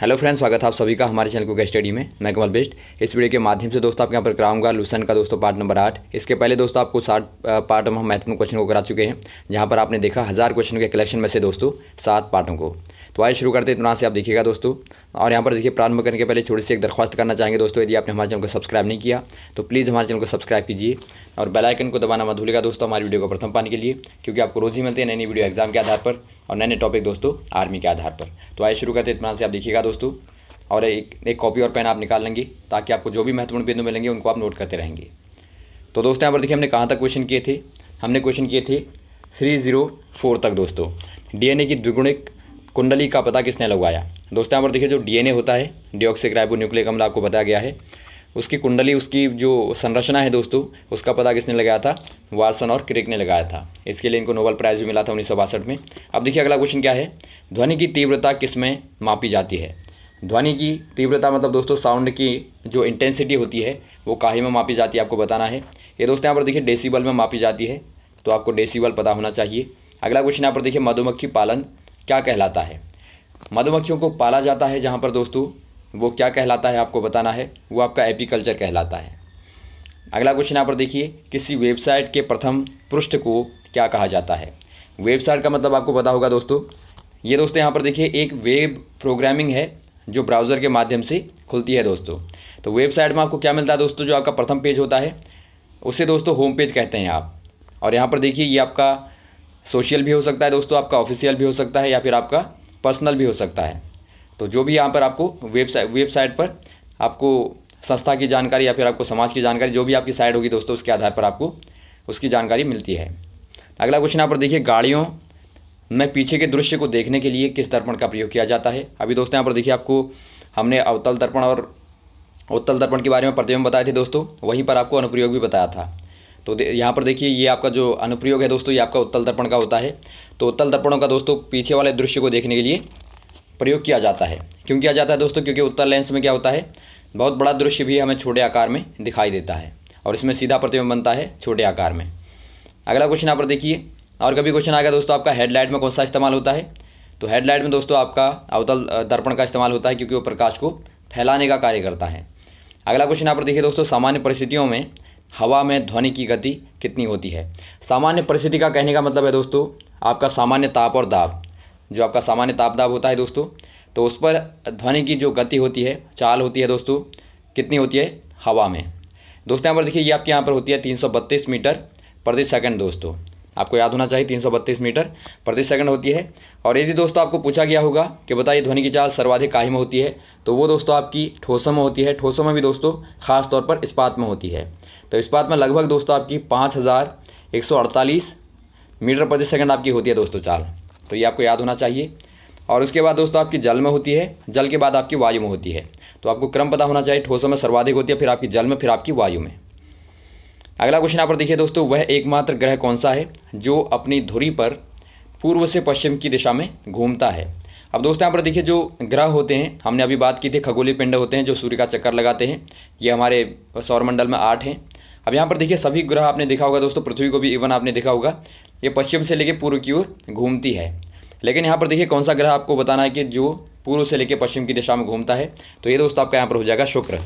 hello friends स्वागत है आप सभी का हमारे चैनल को स्टडी में मैं कमल बेस्ट इस वीडियो के माध्यम से दोस्तों आपके यहाँ पर कराऊंगा लूसन का दोस्तों पार्ट नंबर आठ इसके पहले दोस्तों आपको सात पार्ट हम महत्वपूर्ण क्वेश्चन को करा चुके हैं जहाँ पर आपने देखा हज़ार क्वेश्चन के कलेक्शन में से दोस्तों सात पार्टों को तो आइए शुरू करते हैं तो से आप देखिएगा दोस्तों और यहाँ पर देखिए प्रारंभ करने के पहले छोटी सी एक दरख्वास्त करना चाहेंगे दोस्तों यदि आपने हमारे चैनल को सब्सक्राइब नहीं किया तो प्लीज़ हमारे चैनल को सब्सक्राइब कीजिए और बेलाइकन को दबाना मत भूलिएगा दोस्तों हमारी वीडियो को प्रथम पाने के लिए क्योंकि आपको रोज़ ही मिलते हैं नई नई वीडियो एग्जाम के आधार पर और नए नए टॉपिक दोस्तों आर्मी के आधार पर तो आइए शुरू करते इतना से आप देखिएगा दोस्तों और एक एक कॉपी और पेन आप निकाल लेंगे ताकि आपको जो भी महत्वपूर्ण बिंदु मिलेंगे उनको आप नोट करते रहेंगे तो दोस्तों यहाँ पर देखिए हमने कहाँ तक क्वेश्चन किए थे हमने क्वेश्चन किए थे थ्री जीरो फोर तक दोस्तों डीएनए की द्विगुणिक कुंडली का पता किसने लगवाया दोस्तों यहाँ पर देखिए जो डीएनए होता है डिऑक्सीराइबो न्यूक्लिक अम्ल आपको बताया गया है उसकी कुंडली उसकी जो संरचना है दोस्तों उसका पता किसने लगाया था वार्सन और क्रिक ने लगाया था इसके लिए इनको नोबल प्राइज़ भी मिला था उन्नीस में अब देखिए अगला क्वेश्चन क्या है ध्वनि की तीव्रता किस में मापी जाती है ध्वनि की तीव्रता मतलब दोस्तों साउंड की जो इंटेंसिटी होती है वो काहे में मापी जाती है आपको बताना है ये दोस्तों यहाँ पर देखिए डेसीबल में मापी जाती है तो आपको डेसीबल पता होना चाहिए अगला क्वेश्चन यहाँ पर देखिए मधुमक्खी पालन क्या कहलाता है मधुमक्खियों को पाला जाता है जहाँ पर दोस्तों वो क्या कहलाता है आपको बताना है वो आपका एपीकल्चर कहलाता है अगला क्वेश्चन यहाँ पर देखिए किसी वेबसाइट के प्रथम पृष्ठ को क्या कहा जाता है वेबसाइट का मतलब आपको पता होगा दोस्तों ये दोस्तों यहाँ पर देखिए एक वेब प्रोग्रामिंग है जो ब्राउज़र के माध्यम से खुलती है दोस्तों तो वेबसाइट में आपको क्या मिलता है दोस्तों जो आपका प्रथम पेज होता है उसे दोस्तों होम पेज कहते हैं आप और यहाँ पर देखिए ये आपका सोशल भी हो सकता है दोस्तों आपका ऑफिशियल भी हो सकता है या फिर आपका पर्सनल भी हो सकता है तो जो भी यहाँ पर आपको वेबसाइट वेबसाइट पर आपको संस्था की जानकारी या फिर आपको समाज की जानकारी जो भी आपकी साइट होगी दोस्तों उसके आधार पर आपको उसकी जानकारी मिलती है अगला क्वेश्चन यहाँ पर देखिए गाड़ियों में पीछे के दृश्य को देखने के लिए किस दर्पण का प्रयोग किया जाता है अभी दोस्तों यहाँ पर देखिए आपको हमने अवतल दर्पण और उत्तल दर्पण के बारे में प्रतिबंध बताए थे दोस्तों वहीं पर आपको अनुप्रयोग भी बताया था तो यहाँ पर देखिए ये आपका जो अनुप्रयोग है दोस्तों ये आपका उत्तल दर्पण का होता है तो उत्तल दर्पणों का दोस्तों पीछे वाले दृश्य को देखने के लिए प्रयोग किया जाता है क्यों किया जाता है दोस्तों क्योंकि उत्तर लेंस में क्या होता है बहुत बड़ा दृश्य भी हमें छोटे आकार में दिखाई देता है और इसमें सीधा प्रतिबिंब बनता है छोटे आकार में अगला क्वेश्चन यहाँ पर देखिए और कभी क्वेश्चन आ गया दोस्तों आपका हेडलाइट में कौन सा इस्तेमाल होता है तो हेडलाइट में दोस्तों आपका अवतल दर्पण का इस्तेमाल होता है क्योंकि वो प्रकाश को फैलाने का कार्य करता है अगला क्वेश्चन यहाँ पर देखिए दोस्तों सामान्य परिस्थितियों में हवा में ध्वनि की गति कितनी होती है सामान्य परिस्थिति का कहने का मतलब है दोस्तों आपका सामान्य ताप और दाब जो आपका सामान्य ताप दाब होता है दोस्तों तो उस पर ध्वनि की जो गति होती है चाल होती है दोस्तों कितनी होती है हवा में दोस्तों यहाँ पर देखिए ये आपके यहाँ पर होती है तीन मीटर प्रति सेकंड दोस्तों आपको याद होना चाहिए 332 मीटर प्रति सेकंड होती है और यदि दोस्तों आपको पूछा गया होगा कि बताइए ध्वनि की चाल सर्वाधिक काहि में होती है तो वो दोस्तों आपकी ठोसों में होती है ठोसों में भी दोस्तों खास तौर पर इस्पात में होती है तो इस्पात में लगभग दोस्तों आपकी पाँच मीटर प्रति सेकेंड आपकी होती है दोस्तों चाल तो ये आपको याद होना चाहिए और उसके बाद दोस्तों आपकी जल में होती है जल के बाद आपकी वायु में होती है तो आपको क्रम पता होना चाहिए ठोसों में सर्वाधिक होती है फिर आपकी जल में फिर आपकी वायु में अगला क्वेश्चन यहाँ पर देखिए दोस्तों वह एकमात्र ग्रह कौन सा है जो अपनी धुरी पर पूर्व से पश्चिम की दिशा में घूमता है अब दोस्तों यहाँ पर देखिए जो ग्रह होते हैं हमने अभी बात की थी खगोली पिंड होते हैं जो सूर्य का चक्कर लगाते हैं ये हमारे सौरमंडल में आठ हैं अब यहाँ पर देखिए सभी ग्रह आपने देखा होगा दोस्तों पृथ्वी को भी इवन आपने देखा होगा ये पश्चिम से लेकर पूर्व की ओर घूमती है लेकिन यहाँ पर देखिए कौन सा ग्रह आपको बताना है कि जो पूर्व से लेकर पश्चिम की दिशा में घूमता है तो ये दोस्तों आपका यहाँ पर हो जाएगा शुक्र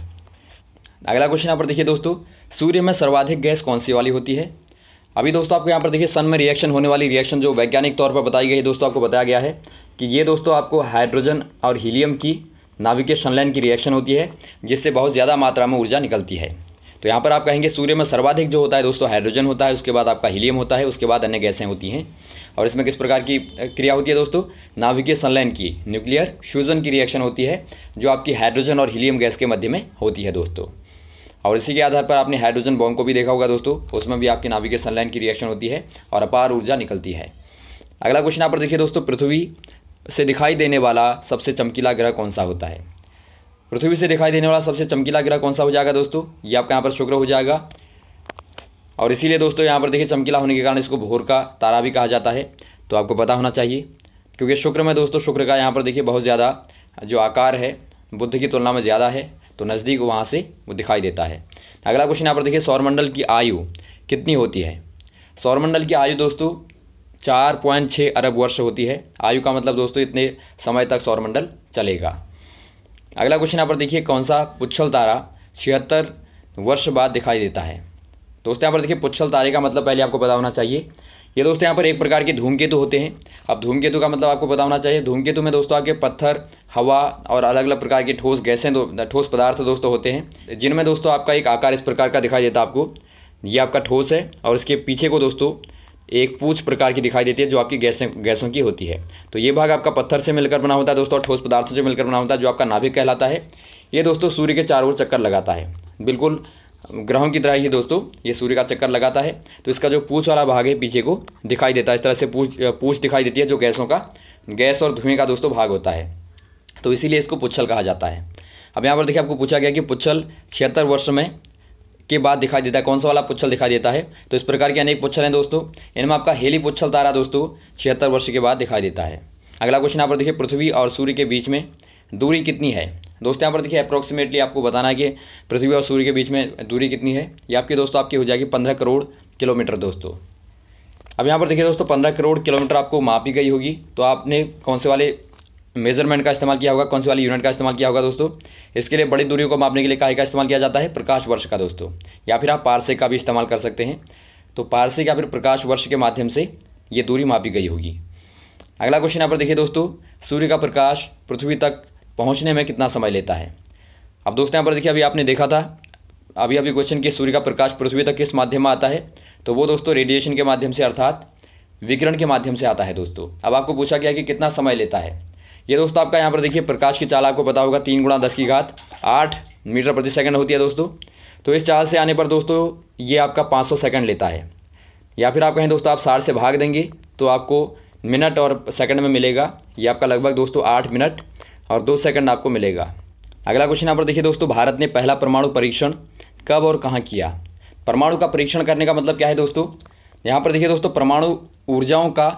अगला क्वेश्चन यहाँ पर देखिए दोस्तों सूर्य में सर्वाधिक गैस कौन सी वाली होती है अभी दोस्तों आपको यहाँ पर देखिए सन में रिएक्शन होने वाली रिएक्शन जो वैज्ञानिक तौर पर बताई गई है दोस्तों आपको बताया गया है कि ये दोस्तों आपको हाइड्रोजन और हीलियम की नाभिकीय सनलाइन की रिएक्शन होती है जिससे बहुत ज़्यादा मात्रा में ऊर्जा निकलती है तो यहाँ पर आप कहेंगे सूर्य में सर्वाधिक जो होता है दोस्तों हाइड्रोजन होता है उसके बाद आपका हीलियम होता है उसके बाद अन्य गैसें होती हैं और इसमें किस प्रकार की क्रिया होती है दोस्तों नाभिकीय सनलाइन की न्यूक्लियर फ्यूज़न की रिएक्शन होती है जो आपकी हाइड्रोजन और हीलियम गैस के मध्य में होती है दोस्तों और इसी के आधार पर आपने हाइड्रोजन बॉम्ब को भी देखा होगा दोस्तों उसमें भी आपकी नाभिक सनलाइन की रिएक्शन होती है और अपार ऊर्जा निकलती है अगला क्वेश्चन यहाँ पर देखिए दोस्तों पृथ्वी से दिखाई देने वाला सबसे चमकीला ग्रह कौन सा होता है पृथ्वी से दिखाई देने वाला सबसे चमकीला ग्रह कौन सा हो जाएगा दोस्तों ये आपका यहाँ पर शुक्र हो जाएगा और इसीलिए दोस्तों यहाँ पर देखिए चमकीला होने के कारण इसको भोर का तारा भी कहा जाता है तो आपको पता होना चाहिए क्योंकि शुक्र में दोस्तों शुक्र का यहाँ पर देखिए बहुत ज़्यादा जो आकार है बुद्ध की तुलना में ज़्यादा है तो नज़दीक वहाँ से वो दिखाई देता है अगला क्वेश्चन यहाँ पर देखिए सौरमंडल की आयु कितनी होती है सौरमंडल की आयु दोस्तों चार पॉइंट छः अरब वर्ष होती है आयु का मतलब दोस्तों इतने समय तक सौरमंडल चलेगा अगला क्वेश्चन यहाँ पर देखिए कौन सा पुच्छल तारा छिहत्तर वर्ष बाद दिखाई देता है दोस्तों यहाँ पर देखिए पुच्छल तारे का मतलब पहले आपको पता होना चाहिए ये दोस्तों यहाँ पर एक प्रकार के धूमकेतु होते हैं अब धूमकेतु का मतलब आपको पता होना चाहिए धूमकेतु में दोस्तों आपके पत्थर हवा और अलग अलग प्रकार के ठोस गैसें ठोस पदार्थ दोस्तों होते हैं जिनमें दोस्तों आपका एक आकार इस प्रकार का दिखाई देता है आपको ये आपका ठोस है और इसके पीछे को दोस्तों एक पूछ प्रकार की दिखाई देती है जो आपकी गैसें गैसों की होती है तो ये भाग आपका पत्थर से मिलकर बना होता है दोस्तों और ठोस पदार्थों से मिलकर बना होता है जो आपका नाभिक कहलाता है ये दोस्तों सूर्य के चारों ओर चक्कर लगाता है बिल्कुल ग्रहों की तरह ही दोस्तों ये सूर्य का चक्कर लगाता है तो इसका जो पूछ वाला भाग है पीछे को दिखाई देता है इस तरह से पूछ पूछ दिखाई देती है जो गैसों का गैस और धुएं का दोस्तों भाग होता है तो इसीलिए इसको पुच्छल कहा जाता है अब यहाँ पर देखिए आपको पूछा गया कि पुच्छल छिहत्तर वर्ष में के बाद दिखाई देता है कौन सा वाला पुच्छल दिखाई देता है तो इस प्रकार के अनेक पुच्छल हैं दोस्तों इनमें आपका हेली पुच्छल तारा दोस्तों छिहत्तर वर्ष के बाद दिखाई देता है अगला क्वेश्चन यहाँ पर देखिए पृथ्वी और सूर्य के बीच में दूरी कितनी है दोस्तों यहाँ पर देखिए अप्रोक्सीमेटली आपको बताना है कि पृथ्वी और सूर्य के बीच में दूरी कितनी है ये आपके दोस्तों आपकी हो जाएगी पंद्रह करोड़ किलोमीटर दोस्तों अब यहाँ पर देखिए दोस्तों पंद्रह करोड़ किलोमीटर आपको मापी गई होगी तो आपने कौन से वाले मेजरमेंट का इस्तेमाल किया होगा कौन से वाले यूनिट का इस्तेमाल किया होगा दोस्तों इसके लिए बड़ी दूरियों को मापने के लिए काहे का इस्तेमाल किया जाता है प्रकाश वर्ष का दोस्तों या फिर आप पारसे का भी इस्तेमाल कर सकते हैं तो पारसे या फिर प्रकाश वर्ष के माध्यम से ये दूरी मापी गई होगी अगला क्वेश्चन यहाँ पर देखिए दोस्तों सूर्य का प्रकाश पृथ्वी तक पहुँचने में कितना समय लेता है अब दोस्तों यहाँ पर देखिए अभी आपने देखा था अभी अभी क्वेश्चन कि सूर्य का प्रकाश पृथ्वी तक किस माध्यम में आता है तो वो दोस्तों रेडिएशन के माध्यम से अर्थात विकिरण के माध्यम से आता है दोस्तों अब आपको पूछा गया कि कितना समय लेता है ये दोस्तों आपका यहाँ पर देखिए प्रकाश की चाल आपको पता होगा तीन गुणा दस की घात आठ मीटर प्रति सेकेंड होती है दोस्तों तो इस चाल से आने पर दोस्तों ये आपका पाँच सौ सेकेंड लेता है या फिर आप कहें दोस्तों आप साठ से भाग देंगे तो आपको मिनट और सेकंड में मिलेगा ये आपका लगभग दोस्तों आठ मिनट और दो सेकंड आपको मिलेगा अगला क्वेश्चन यहाँ पर देखिए दोस्तों भारत ने पहला परमाणु परीक्षण कब और कहाँ किया परमाणु का परीक्षण करने का मतलब क्या है दोस्तों यहाँ पर देखिए दोस्तों परमाणु ऊर्जाओं का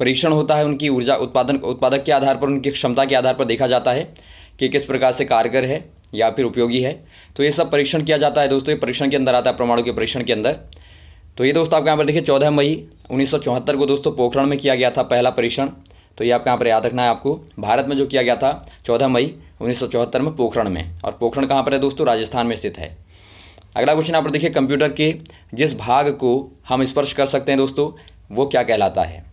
परीक्षण होता है उनकी ऊर्जा उत्पादन उत्पादक के आधार पर उनकी क्षमता के आधार पर देखा जाता है कि किस प्रकार से कारगर है या फिर उपयोगी है तो ये सब परीक्षण किया जाता है दोस्तों ये परीक्षण के अंदर आता है परमाणु के परीक्षण के अंदर तो ये दोस्तों आपके यहाँ पर देखिए चौदह मई उन्नीस को दोस्तों पोखरण में किया गया था पहला परीक्षण तो ये आप कहाँ पर याद रखना है आपको भारत में जो किया गया था चौदह मई उन्नीस में पोखरण में और पोखरण कहाँ पर है दोस्तों राजस्थान में स्थित है अगला क्वेश्चन आप देखिए कंप्यूटर के जिस भाग को हम स्पर्श कर सकते हैं दोस्तों वो क्या कहलाता है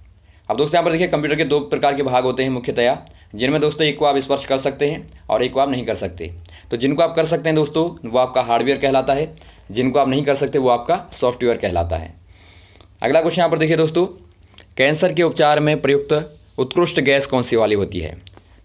अब दोस्तों यहाँ पर देखिए कंप्यूटर के दो प्रकार के भाग होते हैं मुख्यतया जिनमें दोस्तों एक को आप स्पर्श कर सकते हैं और एक को आप नहीं कर सकते तो जिनको आप कर सकते हैं दोस्तों वो आपका हार्डवेयर कहलाता है जिनको आप नहीं कर सकते वो आपका सॉफ्टवेयर कहलाता है अगला क्वेश्चन यहाँ पर देखिए दोस्तों कैंसर के उपचार में प्रयुक्त उत्कृष्ट गैस कौन सी वाली होती है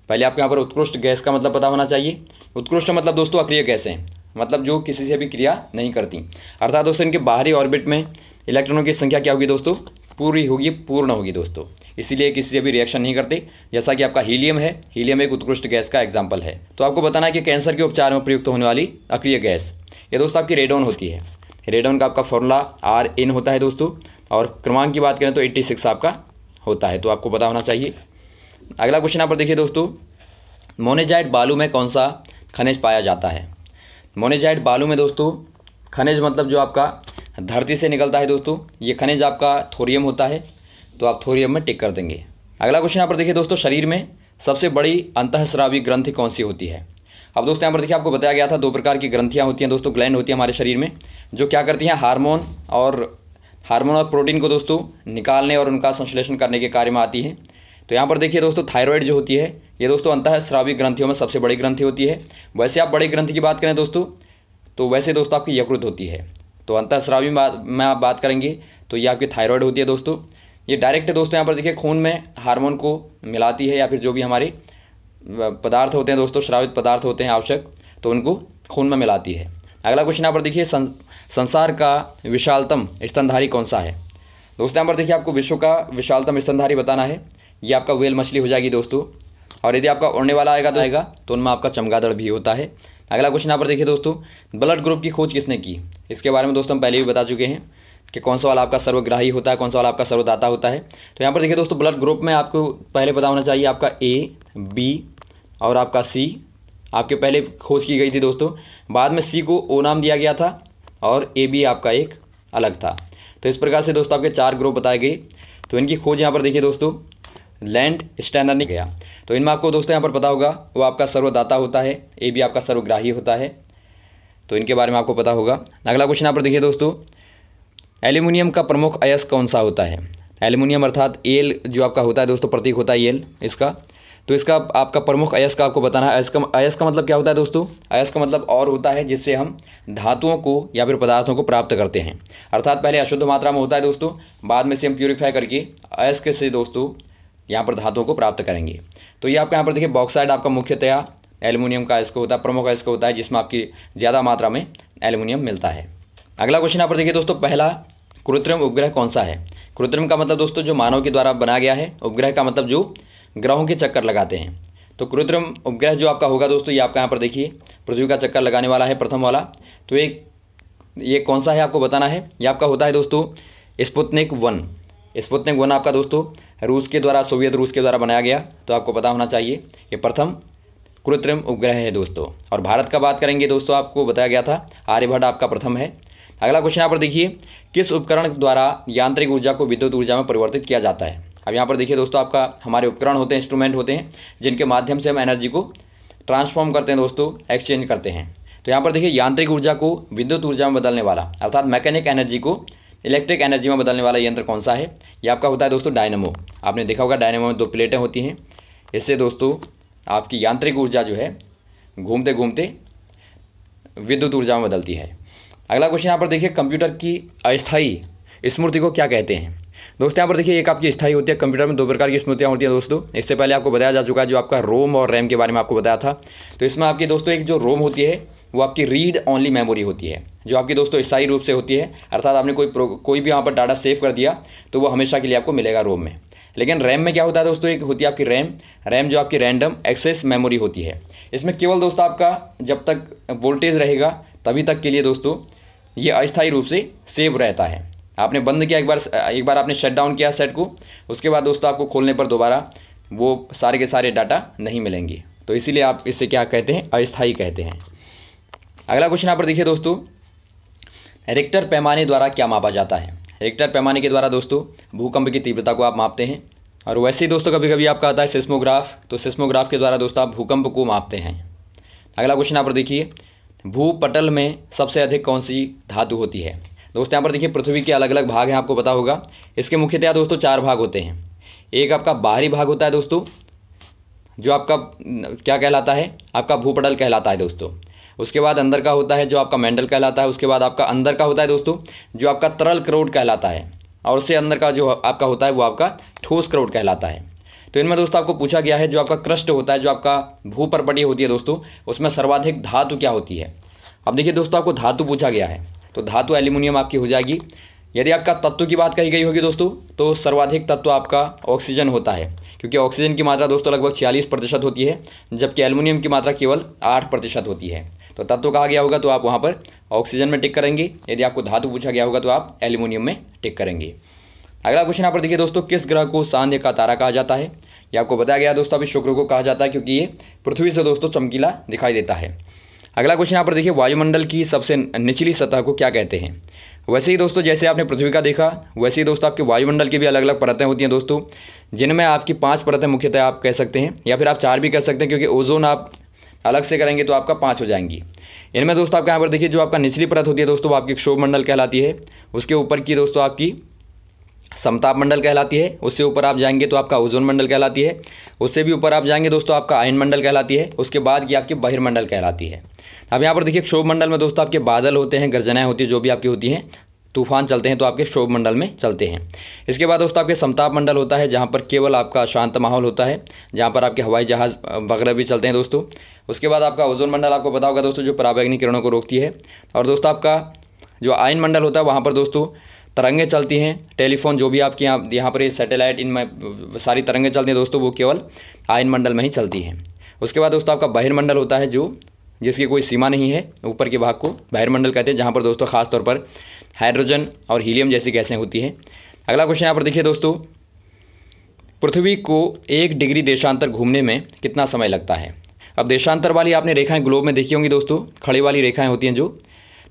पहले आपको यहाँ पर उत्कृष्ट गैस का मतलब पता होना चाहिए उत्कृष्ट मतलब दोस्तों अक्रिय गैसें मतलब जो किसी से भी क्रिया नहीं करती अर्थात दोस्तों इनके बाहरी ऑर्बिट में इलेक्ट्रॉनों की संख्या क्या होगी दोस्तों पूरी होगी पूर्ण होगी दोस्तों इसीलिए किसी से भी रिएक्शन नहीं करते जैसा कि आपका हीलियम है हीलियम एक उत्कृष्ट गैस का एग्जाम्पल है तो आपको बताना है कि कैंसर के उपचार में प्रयुक्त होने वाली अक्रिय गैस ये दोस्तों आपकी रेडोन होती है रेडोन का आपका फॉर्मूला आर इन होता है दोस्तों और क्रमांक की बात करें तो एट्टी सिक्स आपका होता है तो आपको पता होना चाहिए अगला क्वेश्चन यहाँ पर देखिए दोस्तों मोनेजाइट बालू में कौन सा खनिज पाया जाता है मोनेजाइट बालू में दोस्तों खनिज मतलब जो आपका धरती से निकलता है दोस्तों ये खनिज आपका थोरियम होता है तो आप थोरियम में टिक कर देंगे अगला क्वेश्चन यहाँ पर देखिए दोस्तों शरीर में सबसे बड़ी अंतःस्रावी ग्रंथि कौन सी होती है अब दोस्तों यहाँ पर देखिए आपको बताया गया था दो प्रकार की ग्रंथियाँ होती हैं दोस्तों ग्लैंड होती हैं हमारे शरीर में जो क्या करती हैं हारमोन और हार्मोन और प्रोटीन को दोस्तों निकालने और उनका संश्लेषण करने के कार्य में आती है तो यहाँ पर देखिए दोस्तों थायराइड जो होती है ये दोस्तों अंत श्राविक ग्रंथियों में सबसे बड़ी ग्रंथि होती है वैसे आप बड़ी ग्रंथि की बात करें दोस्तों तो वैसे दोस्तों आपकी यकृत होती है तो अंत श्रावी में आप बात करेंगे तो ये आपकी थायराइड होती है दोस्तों ये डायरेक्ट दोस्तों यहाँ पर देखिए खून में हार्मोन को मिलाती है या फिर जो भी हमारे पदार्थ होते हैं दोस्तों श्रावित पदार्थ होते हैं आवश्यक तो उनको खून में मिलाती है अगला क्वेश्चन यहाँ पर देखिए संसार का विशालतम स्तनधारी कौन सा है दोस्तों यहाँ पर देखिए आपको विश्व का विशालतम स्तनधारी बताना है ये आपका वेल मछली हो जाएगी दोस्तों और यदि आपका उड़ने वाला आएगा तो आएगा तो उनमें आपका चमगादड़ भी होता है अगला क्वेश्चन यहाँ पर देखिए दोस्तों ब्लड ग्रुप की खोज किसने की इसके बारे में दोस्तों हम पहले भी बता चुके हैं कि कौन सा वाला आपका सर्वग्राही होता है कौन सा वाला आपका सर्वदाता होता है तो यहाँ पर देखिए दोस्तों ब्लड ग्रुप में आपको पहले पता होना चाहिए आपका ए बी और आपका सी आपके पहले खोज की गई थी दोस्तों बाद में सी को ओ नाम दिया गया था और ए बी आपका एक अलग था तो इस प्रकार से दोस्तों आपके चार ग्रुप बताए गए तो इनकी खोज यहाँ पर देखिए दोस्तों लैंड स्टैंडर्ड नहीं गया तो इनमें आपको दोस्तों यहाँ पर पता होगा वो आपका सर्वदाता होता है ए भी आपका सर्वग्राही होता है तो इनके बारे में आपको पता होगा अगला क्वेश्चन यहाँ पर देखिए दोस्तों एल्यूमिनियम का प्रमुख अयस कौन सा होता है एल्यूमिनियम अर्थात एल जो आपका होता है दोस्तों प्रतीक होता है एल इसका तो इसका आपका प्रमुख अयस का आपको बताना है अयस का अयस का मतलब क्या होता है दोस्तों अयस का मतलब और होता है जिससे हम धातुओं को या फिर पदार्थों को प्राप्त करते हैं अर्थात पहले अशुद्ध मात्रा में होता है दोस्तों बाद में से हम प्योरीफाई करके अयस्क से दोस्तों यहाँ पर धातुओं को प्राप्त करेंगे तो ये आपका यहाँ पर देखिए बॉक्साइड आपका मुख्यतया एल्यूमिनियम का अयस्क होता है प्रमुख अयस्क होता है जिसमें आपकी ज़्यादा मात्रा में एल्यूमिनियम मिलता है अगला क्वेश्चन यहाँ पर देखिए दोस्तों पहला कृत्रिम उपग्रह कौन सा है कृत्रिम का मतलब दोस्तों जो मानव के द्वारा बनाया गया है उपग्रह का मतलब जो ग्रहों के चक्कर लगाते हैं तो कृत्रिम उपग्रह जो आपका होगा दोस्तों ये आपका यहाँ पर देखिए पृथ्वी का चक्कर लगाने वाला है प्रथम वाला तो एक ये कौन सा है आपको बताना है ये आपका होता है दोस्तों स्पुतनिक वन स्पुतनिक वन आपका दोस्तों रूस के द्वारा सोवियत रूस के द्वारा बनाया गया तो आपको पता होना चाहिए ये प्रथम कृत्रिम उपग्रह है दोस्तों और भारत का बात करेंगे दोस्तों आपको बताया गया था आर्यभट्ट आपका प्रथम है अगला क्वेश्चन यहाँ पर देखिए किस उपकरण द्वारा यांत्रिक ऊर्जा को विद्युत ऊर्जा में परिवर्तित किया जाता है अब यहाँ पर देखिए दोस्तों आपका हमारे उपकरण होते हैं इंस्ट्रूमेंट होते हैं जिनके माध्यम से हम एनर्जी को ट्रांसफॉर्म करते हैं दोस्तों एक्सचेंज करते हैं तो यहाँ पर देखिए यांत्रिक ऊर्जा को विद्युत ऊर्जा में बदलने वाला अर्थात मैकेनिक एनर्जी को इलेक्ट्रिक एनर्जी में बदलने वाला यंत्र कौन सा है ये आपका होता है दोस्तों डायनमो आपने देखा होगा डायनमो में दो प्लेटें होती हैं इससे दोस्तों आपकी यांत्रिक ऊर्जा जो है घूमते घूमते विद्युत ऊर्जा में बदलती है अगला क्वेश्चन यहाँ पर देखिए कंप्यूटर की अस्थायी स्मृति को क्या कहते हैं दोस्तों यहाँ पर देखिए एक आपकी स्थाई होती है कंप्यूटर में दो प्रकार की स्मृतियाँ होती हैं दोस्तों इससे पहले आपको बताया जा चुका है जो आपका रोम और रैम के बारे में आपको बताया था तो इसमें आपकी दोस्तों एक जो रोम होती है वो आपकी रीड ऑनली मेमोरी होती है जो आपकी दोस्तों स्थायी रूप से होती है अर्थात आपने कोई कोई भी यहाँ पर डाटा सेव कर दिया तो वो हमेशा के लिए आपको मिलेगा रोम में लेकिन रैम में क्या होता है दोस्तों एक होती है आपकी रैम रैम जो आपकी रैंडम एक्सेस मेमोरी होती है इसमें केवल दोस्तों आपका जब तक वोल्टेज रहेगा तभी तक के लिए दोस्तों ये अस्थायी रूप से सेव रहता है आपने बंद किया एक बार एक बार आपने शट डाउन किया सेट को उसके बाद दोस्तों आपको खोलने पर दोबारा वो सारे के सारे डाटा नहीं मिलेंगे तो इसीलिए आप इसे क्या कहते हैं अस्थाई कहते हैं अगला क्वेश्चन यहाँ पर देखिए दोस्तों रिक्टर पैमाने द्वारा क्या मापा जाता है रिक्टर पैमाने के द्वारा दोस्तों भूकंप की तीव्रता को आप मापते हैं और वैसे ही दोस्तों कभी कभी आपका आता है सिस्मोग्राफ तो सिस्मोग्राफ के द्वारा दोस्तों आप भूकंप को मापते हैं अगला क्वेश्चन यहाँ पर देखिए भूपटल में सबसे अधिक कौन सी धातु होती है दोस्तों यहाँ पर देखिए पृथ्वी के अलग अलग भाग हैं आपको पता होगा इसके मुख्यतया दोस्तों चार भाग होते हैं एक आपका बाहरी भाग होता है दोस्तों जो आपका क्या कहलाता है आपका भूपटल कहलाता है दोस्तों उसके बाद अंदर का होता है जो आपका मेंडल कहलाता है उसके बाद आपका अंदर का होता है दोस्तों जो आपका तरल करोड कहलाता है और उससे अंदर का जो आपका होता है वो आपका ठोस करोड कहलाता है तो इनमें दोस्तों आपको पूछा गया है जो आपका क्रस्ट होता है जो आपका भू भूपरपटी होती है दोस्तों उसमें सर्वाधिक धातु क्या होती है अब देखिए दोस्तों आपको धातु पूछा गया है तो धातु एल्यूमिनियम आपकी हो जाएगी यदि आपका तत्व की बात कही गई होगी दोस्तों तो सर्वाधिक तत्व आपका ऑक्सीजन होता है क्योंकि ऑक्सीजन की मात्रा दोस्तों लगभग छियालीस प्रतिशत होती है जबकि एल्यूमिनियम की मात्रा केवल आठ प्रतिशत होती है तो तत्व कहा गया होगा तो आप वहाँ पर ऑक्सीजन में टिक करेंगे यदि आपको धातु पूछा गया होगा तो आप एल्यूमिनियम में टिक करेंगे अगला क्वेश्चन यहाँ पर देखिए दोस्तों किस ग्रह को सांध्य का तारा कहा जाता है ये आपको बताया गया दोस्तों अभी शुक्र को कहा जाता है क्योंकि ये पृथ्वी से दोस्तों चमकीला दिखाई देता है अगला क्वेश्चन यहाँ पर देखिए वायुमंडल की सबसे निचली सतह को क्या कहते हैं वैसे ही दोस्तों जैसे आपने पृथ्वी का देखा वैसे ही दोस्तों आपके वायुमंडल की भी अलग अलग परतें होती हैं दोस्तों जिनमें आपकी पाँच परतें मुख्यतः आप कह सकते हैं या फिर आप चार भी कह सकते हैं क्योंकि ओजोन आप अलग से करेंगे तो आपका पाँच हो जाएंगी इनमें दोस्तों आपका यहाँ पर देखिए जो आपका निचली परत होती है दोस्तों वो आपकी क्षोभ मंडल कहलाती है उसके ऊपर की दोस्तों आपकी समताप मंडल कहलाती है उससे ऊपर आप जाएंगे तो आपका ओजोन मंडल कहलाती है उससे भी ऊपर आप जाएंगे दोस्तों आपका आयन मंडल कहलाती है उसके बाद की आपकी बहिर्मंडल कहलाती है अब यहाँ पर देखिए शोभ मंडल में दोस्तों आपके बादल होते हैं गर्जनाएं होती है जो भी आपकी होती हैं तूफान चलते हैं तो आपके शोभ मंडल में चलते हैं इसके बाद दोस्तों आपके समताप मंडल होता है जहाँ पर केवल आपका शांत माहौल होता है जहाँ पर आपके हवाई जहाज़ वगैरह भी चलते हैं दोस्तों उसके बाद आपका ओजोन मंडल आपको पता होगा दोस्तों जो पराबैग्नि किरणों को रोकती है और दोस्तों आपका जो आयन मंडल होता है वहाँ पर दोस्तों तरंगें चलती हैं टेलीफोन जो भी आपके यहाँ यहाँ पर सैटेलाइट इन सारी तरंगें चलती हैं दोस्तों वो केवल आयन मंडल में ही चलती हैं उसके बाद दोस्तों आपका बहिर्मंडल होता है जो जिसकी कोई सीमा नहीं है ऊपर के भाग को वायुमंडल कहते हैं जहाँ पर दोस्तों खासतौर पर हाइड्रोजन और हीलियम जैसी गैसें होती हैं अगला क्वेश्चन यहाँ पर देखिए दोस्तों पृथ्वी को एक डिग्री देशांतर घूमने में कितना समय लगता है अब देशांतर वाली आपने रेखाएं ग्लोब में देखी होंगी दोस्तों खड़े वाली रेखाएं होती हैं जो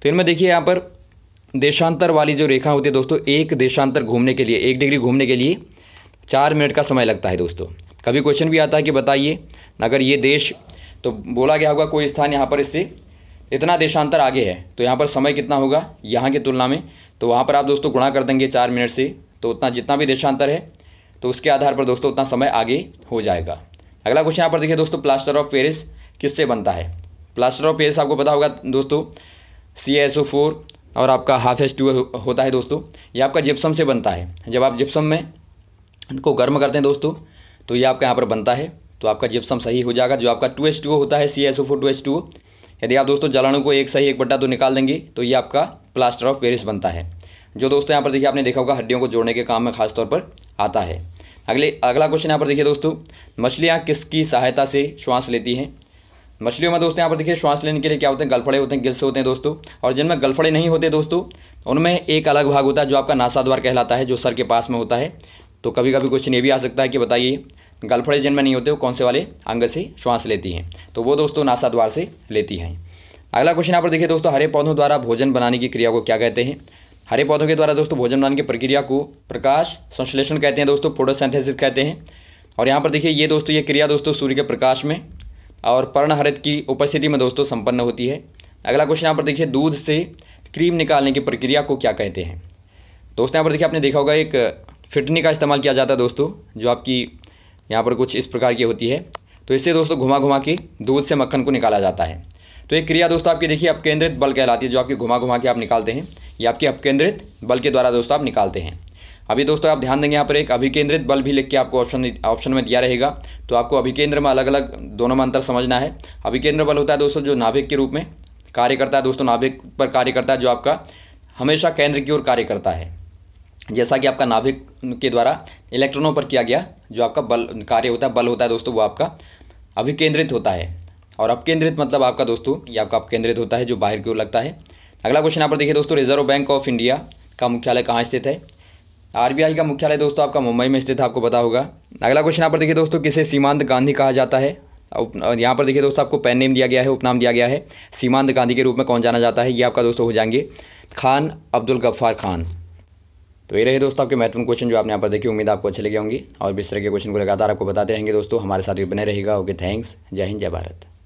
तो इनमें देखिए यहाँ पर देशांतर वाली जो रेखा होती है दोस्तों एक देशांतर घूमने के लिए एक डिग्री घूमने के लिए चार मिनट का समय लगता है दोस्तों कभी क्वेश्चन भी आता है कि बताइए अगर ये देश तो बोला गया होगा कोई स्थान यहाँ पर इससे इतना देशांतर आगे है तो यहाँ पर समय कितना होगा यहाँ की तुलना में तो वहाँ पर आप दोस्तों गुणा कर देंगे चार मिनट से तो उतना जितना भी देशांतर है तो उसके आधार पर दोस्तों उतना समय आगे हो जाएगा अगला क्वेश्चन यहाँ पर देखिए दोस्तों प्लास्टर ऑफ पेरिस किससे बनता है प्लास्टर ऑफ पेरिस आपको पता होगा दोस्तों सी एस ओ फोर और आपका हाफ एस टू होता है दोस्तों ये आपका जिप्सम से बनता है जब आप जिप्सम में को गर्म करते हैं दोस्तों तो ये आपका यहाँ पर बनता है तो आपका जिप्सम सही हो जाएगा जो आपका टू एच टू होता है C S O four two H two यदि आप दोस्तों जलाणु को एक सही एक बट्टा दो तो निकाल देंगे तो ये आपका प्लास्टर ऑफ पेरिस बनता है जो दोस्तों यहाँ पर देखिए आपने देखा होगा हड्डियों को जोड़ने के काम में खासतौर पर आता है अगले अगला क्वेश्चन यहाँ पर देखिए दोस्तों मछलियाँ किसकी सहायता से श्वास लेती हैं मछलियों में दोस्तों यहाँ पर देखिए श्वास लेने के लिए क्या होते हैं गलफड़े होते हैं गिल्स होते हैं दोस्तों और जिनमें गलफड़े नहीं होते दोस्तों उनमें एक अलग भाग होता है जो आपका नासा द्वार कहलाता है जो सर के पास में होता है तो कभी कभी क्वेश्चन ये भी आ सकता है कि बताइए गल्फड़े जिनमें नहीं होते वो कौन से वाले अंग से श्वास लेती हैं तो वो दोस्तों नासा द्वार से लेती हैं अगला क्वेश्चन यहाँ पर देखिए दोस्तों हरे पौधों द्वारा भोजन बनाने की क्रिया को क्या कहते हैं हरे पौधों के द्वारा दोस्तों भोजन बनाने की प्रक्रिया को प्रकाश संश्लेषण कहते हैं दोस्तों फोटोसेंथेसिस कहते हैं और यहाँ पर देखिए ये दोस्तों ये क्रिया दोस्तों सूर्य के प्रकाश में और पर्णहरित की उपस्थिति में दोस्तों संपन्न होती है अगला क्वेश्चन यहाँ पर देखिए दूध से क्रीम निकालने की प्रक्रिया को क्या कहते हैं दोस्तों यहाँ पर देखिए आपने देखा होगा एक फिटनी का इस्तेमाल किया जाता है दोस्तों जो आपकी यहाँ पर कुछ इस प्रकार की होती है तो इससे दोस्तों घुमा घुमा के दूध से मक्खन को निकाला जाता है तो एक क्रिया दोस्तों आपकी देखिए अपकेंद्रित बल कहलाती है जो आपकी घुमा घुमा के आप निकालते हैं ये आपके अपकेंद्रित बल के द्वारा दोस्तों आप निकालते हैं अभी दोस्तों आप ध्यान देंगे यहाँ पर एक अभिकेंद्रित बल भी लिख के आपको ऑप्शन ऑप्शन में दिया रहेगा तो आपको अभिकेंद्र में अलग अलग दोनों में अंतर समझना है अभिकेंद्र बल होता है दोस्तों जो नाभिक के रूप में कार्य करता है दोस्तों नाभिक पर कार्य करता है जो आपका हमेशा केंद्र की ओर कार्य करता है जैसा कि आपका नाभिक के द्वारा इलेक्ट्रॉनों पर किया गया जो आपका बल कार्य होता है बल होता है दोस्तों वो आपका अभिकेंद्रित होता है और अपकेंद्रित मतलब आपका दोस्तों ये आपका अपकेंद्रित होता है जो बाहर की ओर लगता है अगला क्वेश्चन यहाँ पर देखिए दोस्तों रिजर्व बैंक ऑफ इंडिया का मुख्यालय कहाँ स्थित है आरबीआई का मुख्यालय दोस्तों आपका मुंबई में स्थित है आपको पता होगा अगला क्वेश्चन यहाँ पर देखिए दोस्तों किसे सीमांत गांधी कहा जाता है यहाँ पर देखिए दोस्तों आपको पेन नेम दिया गया है उपनाम दिया गया है सीमांत गांधी के रूप में कौन जाना जाता है ये आपका दोस्तों हो जाएंगे खान अब्दुल गफ्फार खान तो ये रहे दोस्तों आपके महत्वपूर्ण क्वेश्चन जो आपने यहाँ पर देखे उम्मीद आपको अच्छे लगे होंगे और इस तरह के क्वेश्चन को लगातार आपको बताते रहेंगे दोस्तों हमारे साथ भी बने रहेगा ओके थैंक्स जय हिंद जय भारत